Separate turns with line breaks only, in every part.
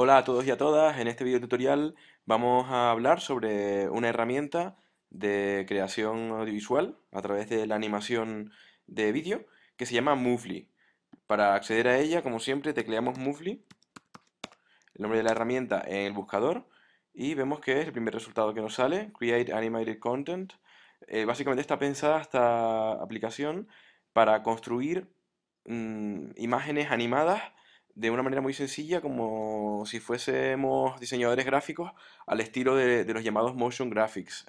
Hola a todos y a todas, en este video tutorial vamos a hablar sobre una herramienta de creación audiovisual a través de la animación de vídeo que se llama Movely. Para acceder a ella, como siempre, tecleamos Movely, el nombre de la herramienta en el buscador y vemos que es el primer resultado que nos sale, Create Animated Content. Eh, básicamente está pensada esta aplicación para construir mm, imágenes animadas de una manera muy sencilla, como si fuésemos diseñadores gráficos al estilo de, los llamados motion graphics.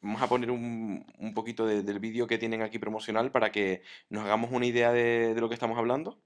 Vamos a poner un, un poquito del vídeo que tienen aquí promocional para que nos hagamos una idea de lo que estamos hablando.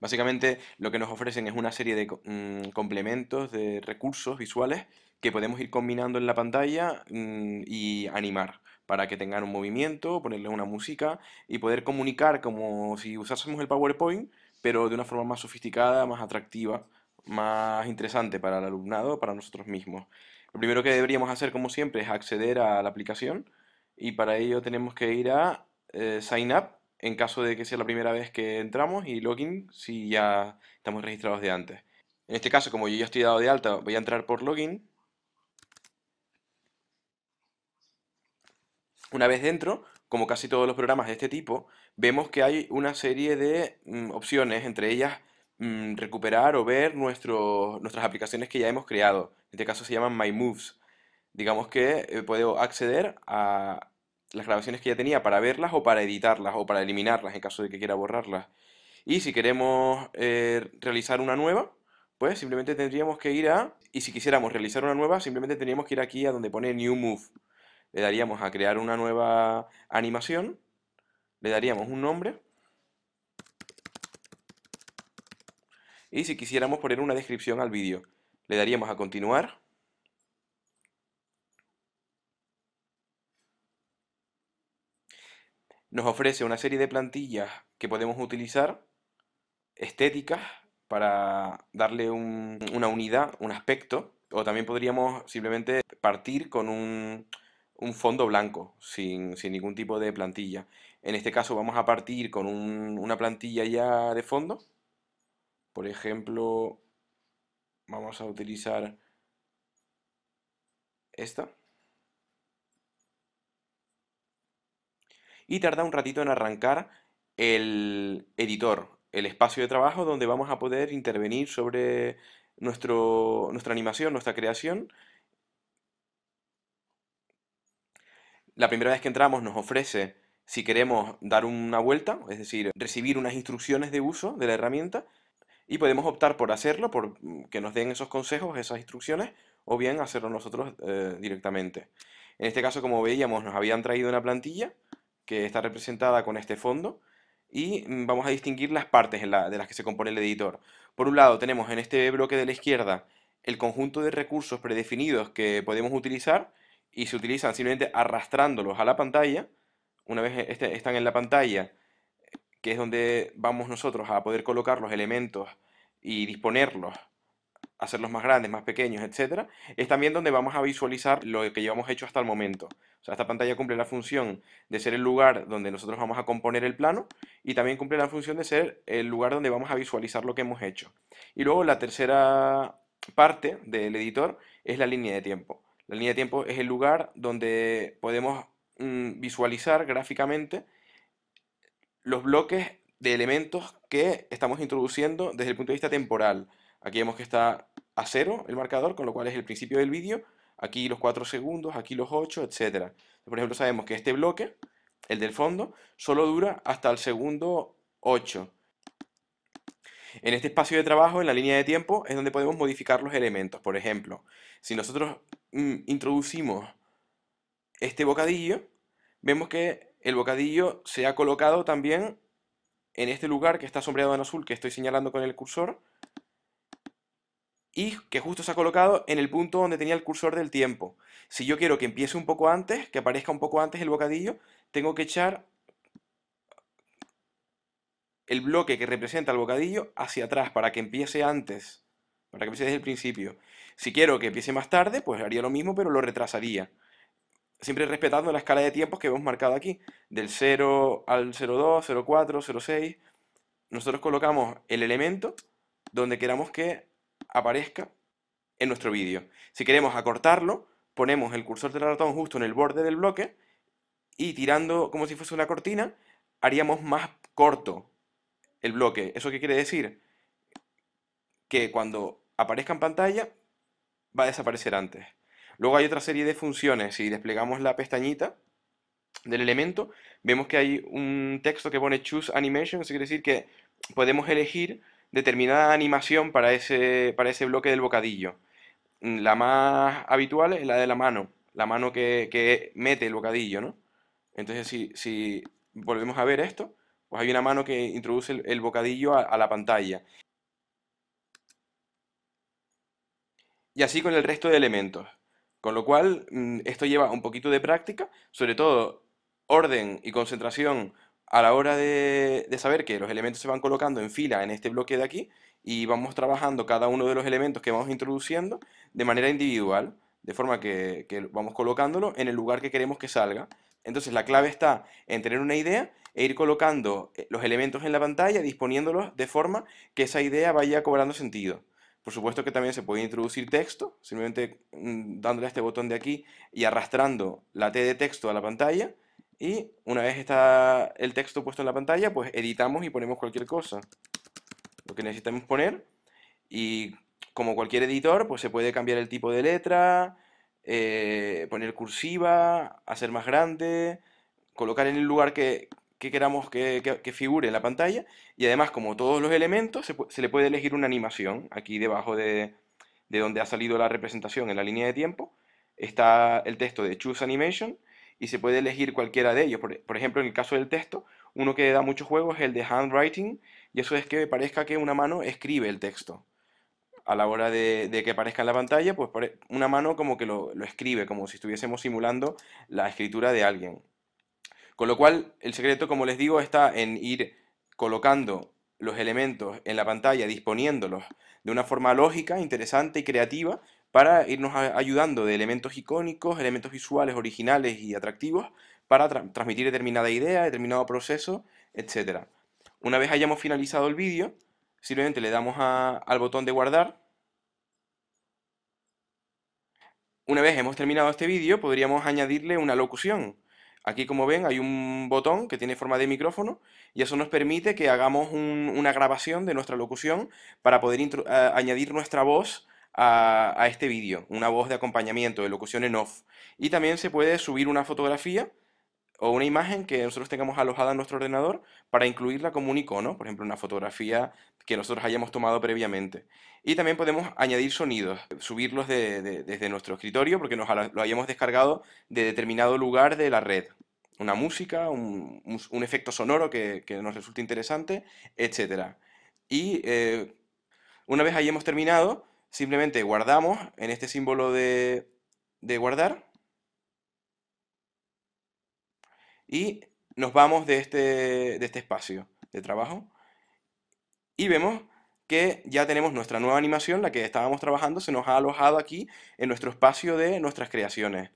Básicamente lo que nos ofrecen es una serie de mm, complementos, de recursos visuales que podemos ir combinando en la pantalla mm, y animar para que tengan un movimiento, ponerle una música y poder comunicar como si usásemos el PowerPoint, pero de una forma más sofisticada, más atractiva, más interesante para el alumnado, para nosotros mismos. Lo primero que deberíamos hacer, como siempre, es acceder a la aplicación y para ello tenemos que ir a eh, Sign Up en caso de que sea la primera vez que entramos y login si ya estamos registrados de antes. En este caso, como yo ya estoy dado de alta, voy a entrar por login. Una vez dentro, como casi todos los programas de este tipo, vemos que hay una serie de mm, opciones, entre ellas mm, recuperar o ver nuestras aplicaciones que ya hemos creado. En este caso se llaman My Moves. Digamos que eh, puedo acceder a, las grabaciones que ya tenía para verlas o para editarlas o para eliminarlas en caso de que quiera borrarlas. Y si queremos eh, realizar una nueva, pues simplemente tendríamos que ir a... Y si quisiéramos realizar una nueva, simplemente tendríamos que ir aquí a donde pone New Move. Le daríamos a crear una nueva animación. Le daríamos un nombre. Y si quisiéramos poner una descripción al vídeo, le daríamos a continuar. nos ofrece una serie de plantillas que podemos utilizar, estéticas, para darle una unidad, un aspecto, o también podríamos simplemente partir con un, fondo blanco, sin, ningún tipo de plantilla. En este caso vamos a partir con una plantilla ya de fondo. Por ejemplo, vamos a utilizar esta. y tarda un ratito en arrancar el editor, el espacio de trabajo donde vamos a poder intervenir sobre nuestro, nuestra animación, nuestra creación. La primera vez que entramos nos ofrece si queremos dar una vuelta, es decir, recibir unas instrucciones de uso de la herramienta y podemos optar por hacerlo, por que nos den esos consejos, esas instrucciones o bien hacerlo nosotros eh, directamente. En este caso, como veíamos, nos habían traído una plantilla que está representada con este fondo y mm, vamos a distinguir las partes de las que se compone el editor. Por un lado tenemos en este bloque de la izquierda el conjunto de recursos predefinidos que podemos utilizar y se utilizan simplemente arrastrándolos a la pantalla. Una vez este, están en la pantalla, que es donde vamos nosotros a poder colocar los elementos y disponerlos, hacerlos más grandes, más pequeños, etc. Es también donde vamos a visualizar lo que llevamos hecho hasta el momento esta pantalla cumple la función de ser el lugar donde nosotros vamos a componer el plano y también cumple la función de ser el lugar donde vamos a visualizar lo que hemos hecho. Y luego la tercera parte del editor es la línea de tiempo. La línea de tiempo es el lugar donde podemos mm, visualizar gráficamente los bloques de elementos que estamos introduciendo desde el punto de vista temporal. Aquí vemos que está a cero el marcador, con lo cual es el principio del vídeo, aquí los 4 segundos, aquí los 8, etc. Por ejemplo, sabemos que este bloque, el del fondo, solo dura hasta el segundo 8. En este espacio de trabajo, en la línea de tiempo, es donde podemos modificar los elementos. Por ejemplo, si nosotros mm, introducimos este bocadillo, vemos que el bocadillo se ha colocado también en este lugar que está sombreado en azul, que estoy señalando con el cursor, y que justo se ha colocado en el punto donde tenía el cursor del tiempo. Si yo quiero que empiece un poco antes, que aparezca un poco antes el bocadillo, tengo que echar el bloque que representa el bocadillo hacia atrás para que empiece antes, para que empiece desde el principio. Si quiero que empiece más tarde, pues haría lo mismo, pero lo retrasaría. Siempre respetando la escala de tiempos que hemos marcado aquí, del 0 al 02, 04, 06. Nosotros colocamos el elemento donde queramos que aparezca en nuestro vídeo. Si queremos acortarlo, ponemos el cursor del ratón justo en el borde del bloque y tirando como si fuese una cortina, haríamos más corto el bloque. ¿Eso qué quiere decir? Que cuando aparezca en pantalla, va a desaparecer antes. Luego hay otra serie de funciones. Si desplegamos la pestañita del elemento, vemos que hay un texto que pone Choose Animation, eso quiere decir que podemos elegir determinada animación para ese, para ese bloque del bocadillo. Mm, la más habitual es la de la mano, la mano que, mete el bocadillo, Entonces, si, volvemos a ver esto, pues hay una mano que introduce el, bocadillo a la pantalla. Y así con el resto de elementos. Con lo cual, mm, esto lleva un poquito de práctica, sobre todo orden y concentración a la hora de, saber que los elementos se van colocando en fila en este bloque de aquí y vamos trabajando cada uno de los elementos que vamos introduciendo de manera individual, de forma que, que vamos colocándolo en el lugar que queremos que salga. Entonces la clave está en tener una idea e ir colocando eh, los elementos en la pantalla, disponiéndolos de forma que esa idea vaya cobrando sentido. Por supuesto que también se puede introducir texto, simplemente mm, dándole a este botón de aquí y arrastrando la T de texto a la pantalla, y una vez está el texto puesto en la pantalla, pues editamos y ponemos cualquier cosa. Lo que necesitamos poner. Y como cualquier editor, pues se puede cambiar el tipo de letra, eh, poner cursiva, hacer más grande, colocar en el lugar que, queramos que, figure en la pantalla. Y además, como todos los elementos, se, le puede elegir una animación. Aquí debajo de donde ha salido la representación en la línea de tiempo, está el texto de Choose Animation y se puede elegir cualquiera de ellos. Por, ejemplo, en el caso del texto, uno que da mucho juego es el de handwriting, y eso es que parezca que una mano escribe el texto. A la hora de, que aparezca en la pantalla, pues una mano como que lo, lo escribe, como si estuviésemos simulando la escritura de alguien. Con lo cual, el secreto, como les digo, está en ir colocando los elementos en la pantalla, disponiéndolos de una forma lógica, interesante y creativa, para irnos ayudando de elementos icónicos, elementos visuales originales y atractivos para transmitir determinada idea, determinado proceso, etc. Una vez hayamos finalizado el vídeo, simplemente le damos al botón de guardar. Una vez hemos terminado este vídeo, podríamos añadirle una locución. Aquí como ven hay un botón que tiene forma de micrófono y eso nos permite que hagamos una grabación de nuestra locución para poder eh, añadir nuestra voz a, este vídeo, una voz de acompañamiento, de locución en off. Y también se puede subir una fotografía o una imagen que nosotros tengamos alojada en nuestro ordenador para incluirla como un icono, por ejemplo, una fotografía que nosotros hayamos tomado previamente. Y también podemos añadir sonidos, subirlos de, desde nuestro escritorio porque nos lo hayamos descargado de determinado lugar de la red. Una música, un, efecto sonoro que, nos resulte interesante, etc. Y eh, una vez hayamos terminado, Simplemente guardamos en este símbolo de, guardar. Y nos vamos de este, de este espacio de trabajo. Y vemos que ya tenemos nuestra nueva animación, la que estábamos trabajando, se nos ha alojado aquí en nuestro espacio de nuestras creaciones.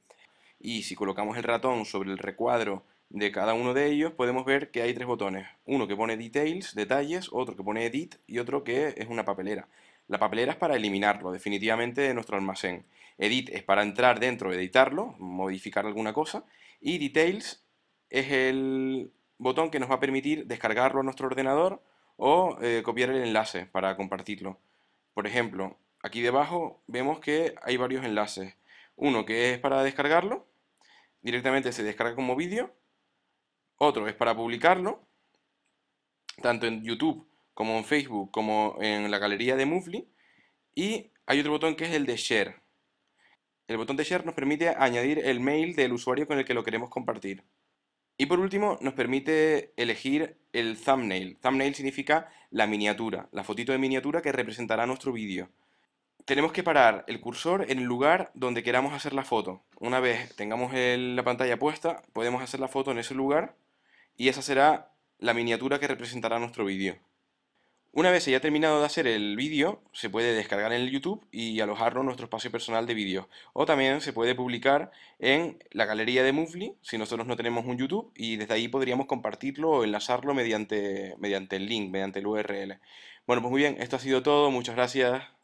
Y si colocamos el ratón sobre el recuadro de cada uno de ellos podemos ver que hay tres botones. Uno que pone details, detalles, otro que pone edit y otro que es una papelera. La papelera es para eliminarlo definitivamente de nuestro almacén. Edit es para entrar dentro, editarlo, modificar alguna cosa. Y details es el botón que nos va a permitir descargarlo a nuestro ordenador o eh, copiar el enlace para compartirlo. Por ejemplo, aquí debajo vemos que hay varios enlaces. Uno que es para descargarlo, directamente se descarga como vídeo otro es para publicarlo, tanto en YouTube como en Facebook, como en la galería de Mufli. Y hay otro botón que es el de Share. El botón de Share nos permite añadir el mail del usuario con el que lo queremos compartir. Y por último, nos permite elegir el thumbnail. Thumbnail significa la miniatura, la fotito de miniatura que representará nuestro vídeo tenemos que parar el cursor en el lugar donde queramos hacer la foto. Una vez tengamos la pantalla puesta, podemos hacer la foto en ese lugar y esa será la miniatura que representará nuestro vídeo. Una vez se haya terminado de hacer el vídeo, se puede descargar en el YouTube y alojarlo en nuestro espacio personal de vídeos. O también se puede publicar en la galería de Mufli, si nosotros no tenemos un YouTube, y desde ahí podríamos compartirlo o enlazarlo mediante, mediante el link, mediante el URL. Bueno, pues muy bien, esto ha sido todo, muchas gracias.